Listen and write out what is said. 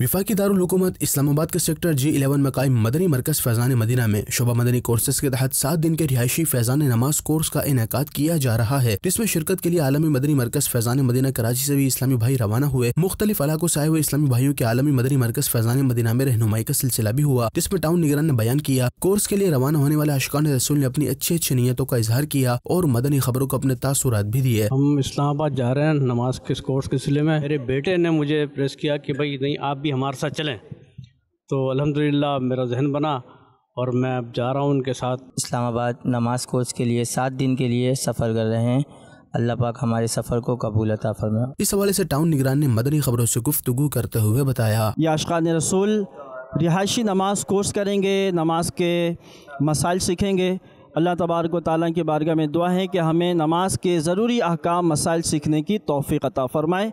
विफाकी दारकूमत इस्लामाबाद के सेक्टर जी इलेवन में कायम मदनी मरकज़ फैज़ान मदीना में शोबा मदनी कोर्सेज के तहत सात दिन के रिहायशी फैज़ान नमाज कोर्स का इनका किया जा रहा है जिसमें शिरकत के लिए आलमी मदनी मरकज़ फैज़ान मदीना कराची से भी इस्लामी भाई रवाना हुए मुख्तलिफ इलाकों से आए हुए इस्लामी भाइयों के आलमी मदनी मरकज़ फैज़ान मदीना में रहनुमाई का सिलसिला भी हुआ जिसमें टाउन निगरान ने बयान किया कोर्स के लिए रवाना होने वाले अशकान रसूल ने अपनी अच्छी अच्छी नीयतों का इजहार किया और मदनी खबरों को अपने तासुर भी दिए हम इस्लामाबाद जा रहे हैं नमाज के कोर्स के सिले में मेरे बेटे ने मुझे प्रेस किया की भाई नहीं आप भी भी हमारे साथ चलें तो अल्हम्दुलिल्लाह मेरा जहन बना और मैं अब जा रहा हूँ उनके साथ इस्लामाबाद नमाज कोर्स के लिए सात दिन के लिए सफ़र कर रहे हैं अल्लाह पाक हमारे सफर को कबूल अता फरमाए इस हवाले से टाउन निगरान ने मदनी खबरों से गुफ्तु करते हुए बताया याशकान रसूल रिहायशी नमाज कोर्स करेंगे नमाज के मसाइल सीखेंगे अल्लाह तबारक ताली की बारगाह में दुआ है कि हमें नमाज के ज़रूरी अहकाम मसाइल सीखने की तोफ़ी अता फ़रमाए